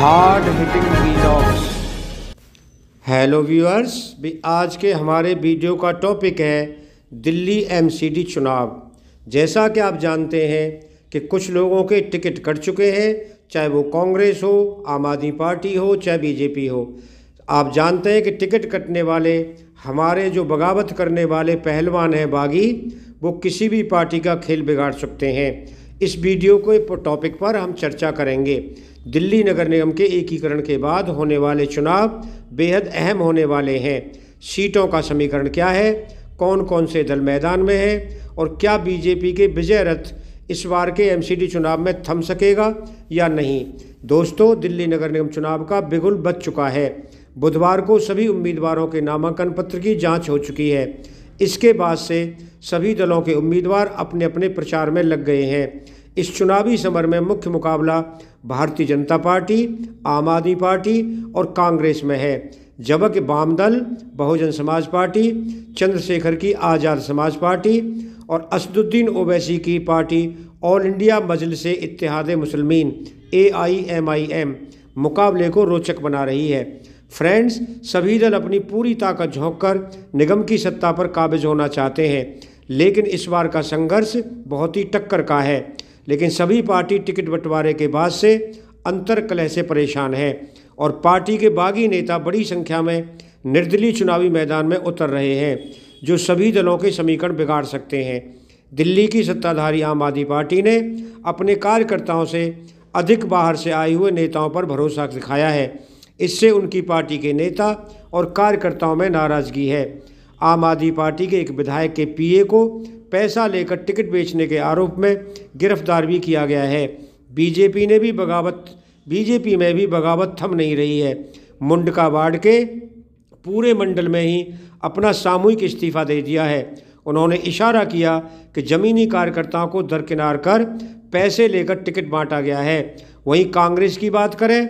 Hard hitting vlogs hello viewers भी आज के हमारे वीडियो का टॉपिक है दिल्ली एमसीडी चुनाव जैसा कि आप जानते हैं कि कुछ लोगों के टिकट कट चुके हैं चाहे वो कांग्रेस हो आम आदमी पार्टी हो चाहे बीजेपी हो आप जानते हैं कि टिकट कटने वाले हमारे जो बगावत करने वाले पहलवान हैं बागी वो किसी भी पार्टी का खेल बिगाड़ सकते हैं इस वीडियो को टॉपिक पर हम चर्चा करेंगे दिल्ली नगर निगम के एकीकरण के बाद होने वाले चुनाव बेहद अहम होने वाले हैं सीटों का समीकरण क्या है कौन कौन से दल मैदान में है और क्या बीजेपी के विजय रथ इस बार के एमसीडी चुनाव में थम सकेगा या नहीं दोस्तों दिल्ली नगर निगम चुनाव का बिगुल बच चुका है बुधवार को सभी उम्मीदवारों के नामांकन पत्र की जांच हो चुकी है इसके बाद से सभी दलों के उम्मीदवार अपने अपने प्रचार में लग गए हैं इस चुनावी समर में मुख्य मुकाबला भारतीय जनता पार्टी आम आदमी पार्टी और कांग्रेस में है जबकि वाम दल बहुजन समाज पार्टी चंद्रशेखर की आज़ाद समाज पार्टी और असदुद्दीन ओवैसी की पार्टी ऑल इंडिया मजल से इतिहाद मुसलमिन ए आई एम आई एम मुकाबले को रोचक बना रही है फ्रेंड्स सभी दल अपनी पूरी ताकत झोंककर निगम की सत्ता पर काबिज होना चाहते हैं लेकिन इस बार का संघर्ष बहुत ही टक्कर का है लेकिन सभी पार्टी टिकट बंटवारे के बाद से अंतर कलह से परेशान है और पार्टी के बागी नेता बड़ी संख्या में निर्दलीय चुनावी मैदान में उतर रहे हैं जो सभी दलों के समीकरण बिगाड़ सकते हैं दिल्ली की सत्ताधारी आम आदमी पार्टी ने अपने कार्यकर्ताओं से अधिक बाहर से आए हुए नेताओं पर भरोसा दिखाया है इससे उनकी पार्टी के नेता और कार्यकर्ताओं में नाराज़गी है आम आदमी पार्टी के एक विधायक के पीए को पैसा लेकर टिकट बेचने के आरोप में गिरफ्तार भी किया गया है बीजेपी ने भी बगावत बीजेपी में भी बगावत थम नहीं रही है मुंडका वार्ड के पूरे मंडल में ही अपना सामूहिक इस्तीफा दे दिया है उन्होंने इशारा किया कि जमीनी कार्यकर्ताओं को दरकिनार कर पैसे लेकर टिकट बांटा गया है वहीं कांग्रेस की बात करें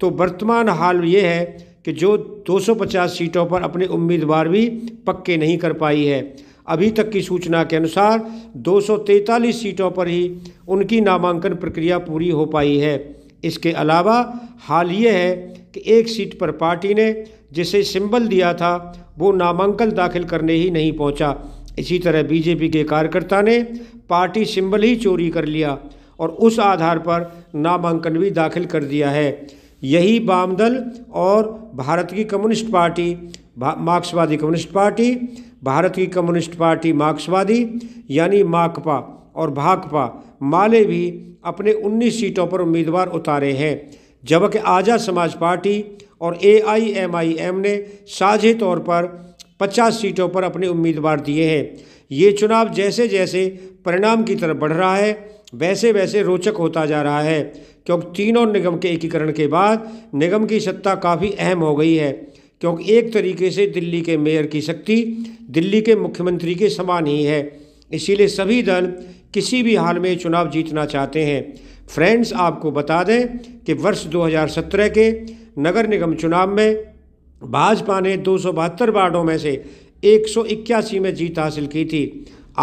तो वर्तमान हाल ये है कि जो 250 सीटों पर अपने उम्मीदवार भी पक्के नहीं कर पाई है अभी तक की सूचना के अनुसार दो सीटों पर ही उनकी नामांकन प्रक्रिया पूरी हो पाई है इसके अलावा हाल ये है कि एक सीट पर पार्टी ने जिसे सिंबल दिया था वो नामांकन दाखिल करने ही नहीं पहुंचा। इसी तरह बीजेपी के कार्यकर्ता ने पार्टी सिंबल ही चोरी कर लिया और उस आधार पर नामांकन भी दाखिल कर दिया है यही वामदल और भारत की कम्युनिस्ट पार्टी मार्क्सवादी कम्युनिस्ट पार्टी भारत की कम्युनिस्ट पार्टी मार्क्सवादी यानी माकपा और भाकपा माले भी अपने 19 सीटों पर उम्मीदवार उतारे हैं जबकि आज़ाद समाज पार्टी और एआईएमआईएम ने साझे तौर पर 50 सीटों पर अपने उम्मीदवार दिए हैं ये चुनाव जैसे जैसे परिणाम की तरफ बढ़ रहा है वैसे वैसे रोचक होता जा रहा है क्योंकि तीनों निगम के एकीकरण के बाद निगम की सत्ता काफ़ी अहम हो गई है क्योंकि एक तरीके से दिल्ली के मेयर की शक्ति दिल्ली के मुख्यमंत्री के समान ही है इसीलिए सभी दल किसी भी हाल में चुनाव जीतना चाहते हैं फ्रेंड्स आपको बता दें कि वर्ष 2017 के नगर निगम चुनाव में भाजपा ने दो वार्डों में से एक में जीत हासिल की थी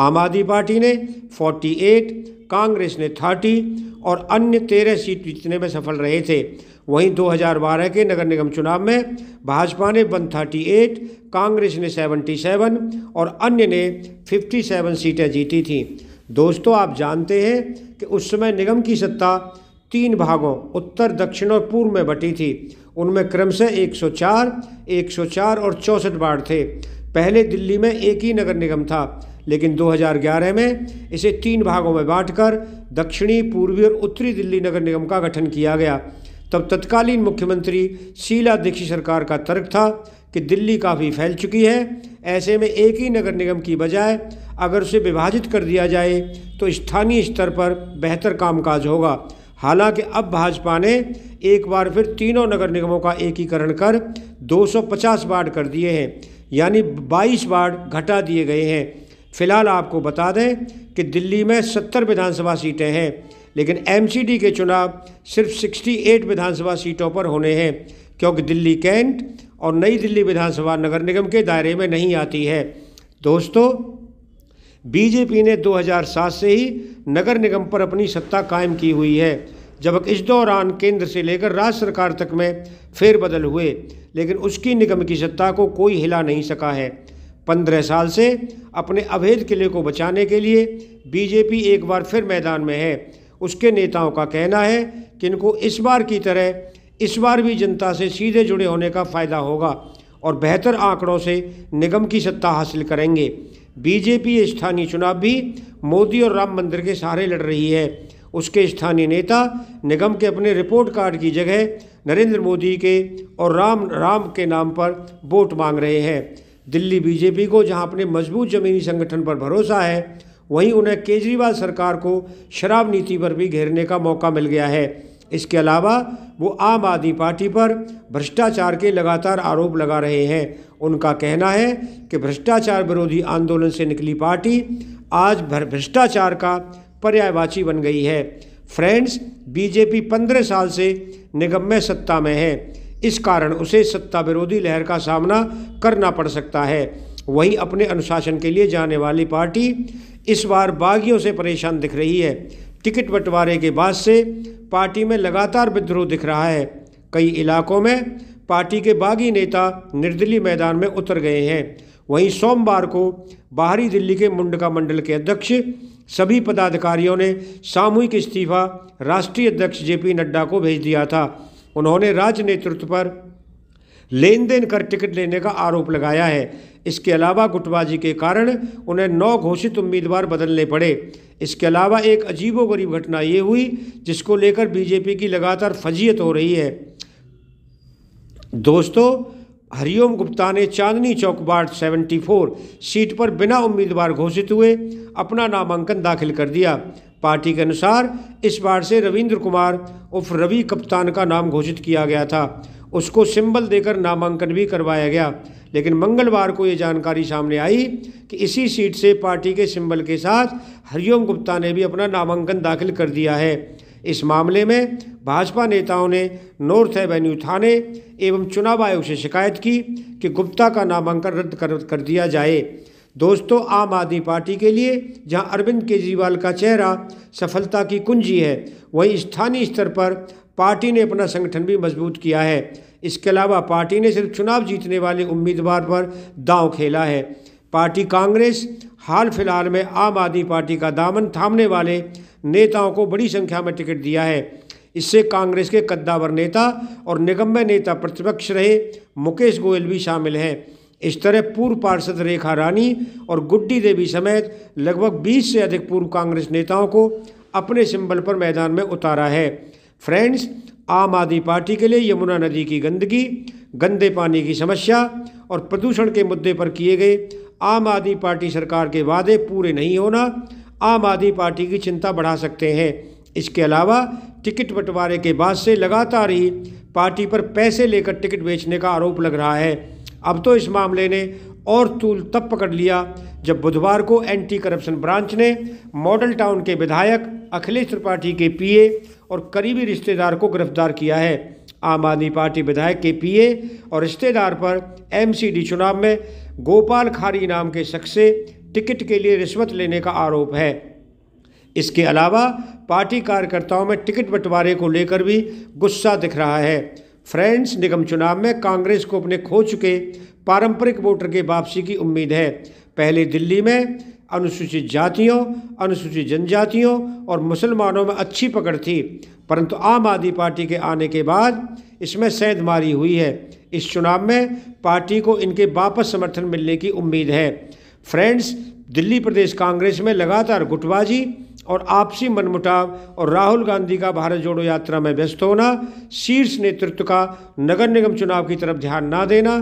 आम आदमी पार्टी ने 48, कांग्रेस ने 30 और अन्य 13 सीट जीतने में सफल रहे थे वहीं 2012 के नगर निगम चुनाव में भाजपा ने 138, कांग्रेस ने 77 और अन्य ने 57 सीटें जीती थीं दोस्तों आप जानते हैं कि उस समय निगम की सत्ता तीन भागों उत्तर दक्षिण और पूर्व में बटी थी उनमें क्रमशः 104, 104 और चौंसठ वार्ड थे पहले दिल्ली में एक ही नगर निगम था लेकिन 2011 में इसे तीन भागों में बांटकर दक्षिणी पूर्वी और उत्तरी दिल्ली नगर निगम का गठन किया गया तब तत्कालीन मुख्यमंत्री शीला दीक्षित सरकार का तर्क था कि दिल्ली काफ़ी फैल चुकी है ऐसे में एक ही नगर निगम की बजाय अगर उसे विभाजित कर दिया जाए तो स्थानीय स्तर पर बेहतर कामकाज होगा हालांकि अब भाजपा ने एक बार फिर तीनों नगर निगमों का एकीकरण कर 250 वार्ड कर दिए हैं यानी 22 वार्ड घटा दिए गए हैं फिलहाल आपको बता दें कि दिल्ली में सत्तर विधानसभा सीटें हैं लेकिन एमसीडी के चुनाव सिर्फ 68 विधानसभा सीटों पर होने हैं क्योंकि दिल्ली कैंट और नई दिल्ली विधानसभा नगर निगम के दायरे में नहीं आती है दोस्तों बीजेपी ने 2007 से ही नगर निगम पर अपनी सत्ता कायम की हुई है जबकि इस दौरान केंद्र से लेकर राज्य सरकार तक में फेरबदल हुए लेकिन उसकी निगम की सत्ता को कोई हिला नहीं सका है पंद्रह साल से अपने अभेद किले को बचाने के लिए बीजेपी एक बार फिर मैदान में है उसके नेताओं का कहना है कि इनको इस बार की तरह इस बार भी जनता से सीधे जुड़े होने का फायदा होगा और बेहतर आंकड़ों से निगम की सत्ता हासिल करेंगे बीजेपी स्थानीय चुनाव भी मोदी और राम मंदिर के सहारे लड़ रही है उसके स्थानीय नेता निगम के अपने रिपोर्ट कार्ड की जगह नरेंद्र मोदी के और राम राम के नाम पर वोट मांग रहे हैं दिल्ली बीजेपी को जहां अपने मजबूत जमीनी संगठन पर भरोसा है वहीं उन्हें केजरीवाल सरकार को शराब नीति पर भी घेरने का मौका मिल गया है इसके अलावा वो आम आदमी पार्टी पर भ्रष्टाचार के लगातार आरोप लगा रहे हैं उनका कहना है कि भ्रष्टाचार विरोधी आंदोलन से निकली पार्टी आज भ्रष्टाचार का पर्यायवाची बन गई है फ्रेंड्स बीजेपी पंद्रह साल से निगम में सत्ता में है इस कारण उसे सत्ता विरोधी लहर का सामना करना पड़ सकता है वहीं अपने अनुशासन के लिए जाने वाली पार्टी इस बार बागियों से परेशान दिख रही है टिकट बंटवारे के बाद से पार्टी में लगातार विद्रोह दिख रहा है कई इलाकों में पार्टी के बागी नेता निर्दलीय मैदान में उतर गए हैं वहीं सोमवार को बाहरी दिल्ली के मुंडका मंडल के अध्यक्ष सभी पदाधिकारियों ने सामूहिक इस्तीफा राष्ट्रीय अध्यक्ष जेपी नड्डा को भेज दिया था उन्होंने राज्य नेतृत्व पर लेन देन कर टिकट लेने का आरोप लगाया है इसके अलावा गुटबाजी के कारण उन्हें नौ घोषित उम्मीदवार बदलने पड़े इसके अलावा एक अजीबोगरीब घटना ये हुई जिसको लेकर बीजेपी की लगातार फजीयत हो रही है दोस्तों हरिओम गुप्ता ने चांदनी चौक वार्ड 74 सीट पर बिना उम्मीदवार घोषित हुए अपना नामांकन दाखिल कर दिया पार्टी के अनुसार इस बार से रविंद्र कुमार उर्फ रवि कप्तान का नाम घोषित किया गया था उसको सिंबल देकर नामांकन भी करवाया गया लेकिन मंगलवार को ये जानकारी सामने आई कि इसी सीट से पार्टी के सिंबल के साथ हरिओम गुप्ता ने भी अपना नामांकन दाखिल कर दिया है इस मामले में भाजपा नेताओं ने नॉर्थ एवेन्यू थाने एवं चुनाव आयोग से शिकायत की कि गुप्ता का नामांकन रद्द कर, कर दिया जाए दोस्तों आम आदमी पार्टी के लिए जहां अरविंद केजरीवाल का चेहरा सफलता की कुंजी है वहीं स्थानीय स्तर पर पार्टी ने अपना संगठन भी मजबूत किया है इसके अलावा पार्टी ने सिर्फ चुनाव जीतने वाले उम्मीदवार पर दांव खेला है पार्टी कांग्रेस हाल फिलहाल में आम आदमी पार्टी का दामन थामने वाले नेताओं को बड़ी संख्या में टिकट दिया है इससे कांग्रेस के कद्दावर नेता और निगम्य नेता प्रतिपक्ष रहे मुकेश गोयल भी शामिल हैं इस तरह पूर्व पार्षद रेखा रानी और गुड्डी देवी समेत लगभग 20 से अधिक पूर्व कांग्रेस नेताओं को अपने सिंबल पर मैदान में उतारा है फ्रेंड्स आम आदमी पार्टी के लिए यमुना नदी की गंदगी गंदे पानी की समस्या और प्रदूषण के मुद्दे पर किए गए आम आदमी पार्टी सरकार के वादे पूरे नहीं होना आम आदमी पार्टी की चिंता बढ़ा सकते हैं इसके अलावा टिकट बंटवारे के बाद से लगातार ही पार्टी पर पैसे लेकर टिकट बेचने का आरोप लग रहा है अब तो इस मामले ने और तूल तब पकड़ लिया जब बुधवार को एंटी करप्शन ब्रांच ने मॉडल टाउन के विधायक अखिलेश त्रिपाठी के पीए और करीबी रिश्तेदार को गिरफ्तार किया है आम आदमी पार्टी विधायक के पीए और रिश्तेदार पर एमसीडी चुनाव में गोपाल खारी नाम के शख्स से टिकट के लिए रिश्वत लेने का आरोप है इसके अलावा पार्टी कार्यकर्ताओं में टिकट बंटवारे को लेकर भी गुस्सा दिख रहा है फ्रेंड्स निगम चुनाव में कांग्रेस को अपने खो चुके पारंपरिक वोटर के वापसी की उम्मीद है पहले दिल्ली में अनुसूचित जातियों अनुसूचित जनजातियों और मुसलमानों में अच्छी पकड़ थी परंतु आम आदमी पार्टी के आने के बाद इसमें सैद मारी हुई है इस चुनाव में पार्टी को इनके वापस समर्थन मिलने की उम्मीद है फ्रेंड्स दिल्ली प्रदेश कांग्रेस में लगातार गुटबाजी और आपसी मनमुटाव और राहुल गांधी का भारत जोड़ो यात्रा में व्यस्त होना शीर्ष नेतृत्व का नगर निगम चुनाव की तरफ ध्यान ना देना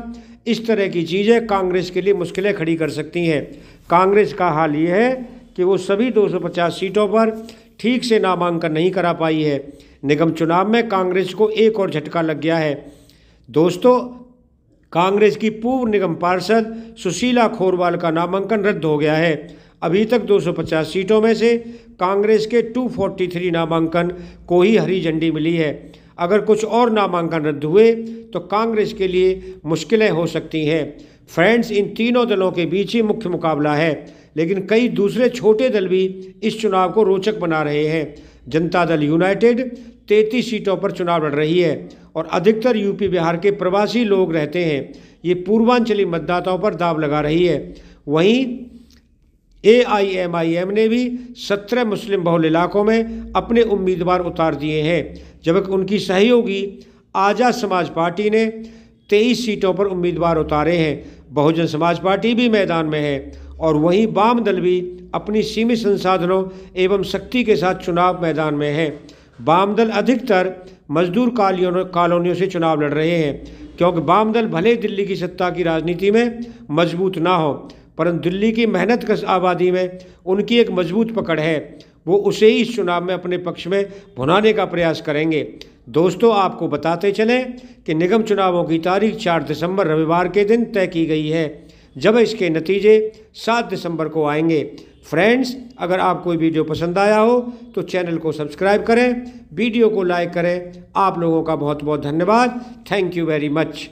इस तरह की चीज़ें कांग्रेस के लिए मुश्किलें खड़ी कर सकती हैं कांग्रेस का हाल ये है कि वो सभी 250 सीटों पर ठीक से नामांकन नहीं करा पाई है निगम चुनाव में कांग्रेस को एक और झटका लग गया है दोस्तों कांग्रेस की पूर्व निगम पार्षद सुशीला खोरवाल का नामांकन रद्द हो गया है अभी तक 250 सीटों में से कांग्रेस के 243 नामांकन को ही हरी झंडी मिली है अगर कुछ और नामांकन रद्द हुए तो कांग्रेस के लिए मुश्किलें हो सकती हैं फ्रेंड्स इन तीनों दलों के बीच ही मुख्य मुकाबला है लेकिन कई दूसरे छोटे दल भी इस चुनाव को रोचक बना रहे हैं जनता दल यूनाइटेड तैतीस सीटों पर चुनाव लड़ रही है और अधिकतर यूपी बिहार के प्रवासी लोग रहते हैं ये पूर्वांचली मतदाताओं पर दाव लगा रही है वहीं एआईएमआईएम ने भी 17 मुस्लिम बहुल इलाकों में अपने उम्मीदवार उतार दिए हैं जबकि उनकी सहयोगी आज़ाद समाज पार्टी ने तेईस सीटों पर उम्मीदवार उतारे हैं बहुजन समाज पार्टी भी मैदान में है और वहीं वाम दल भी अपनी सीमित संसाधनों एवं शक्ति के साथ चुनाव मैदान में है वाम दल अधिकतर मजदूर कॉलोनियों से चुनाव लड़ रहे हैं क्योंकि वाम दल भले दिल्ली की सत्ता की राजनीति में मजबूत ना हो परंतु दिल्ली की मेहनत कश आबादी में उनकी एक मजबूत पकड़ है वो उसे ही इस चुनाव में अपने पक्ष में भुनाने का प्रयास करेंगे दोस्तों आपको बताते चलें कि निगम चुनावों की तारीख चार दिसंबर रविवार के दिन तय की गई है जब इसके नतीजे सात दिसंबर को आएंगे फ्रेंड्स अगर आपको वीडियो पसंद आया हो तो चैनल को सब्सक्राइब करें वीडियो को लाइक करें आप लोगों का बहुत बहुत धन्यवाद थैंक यू वेरी मच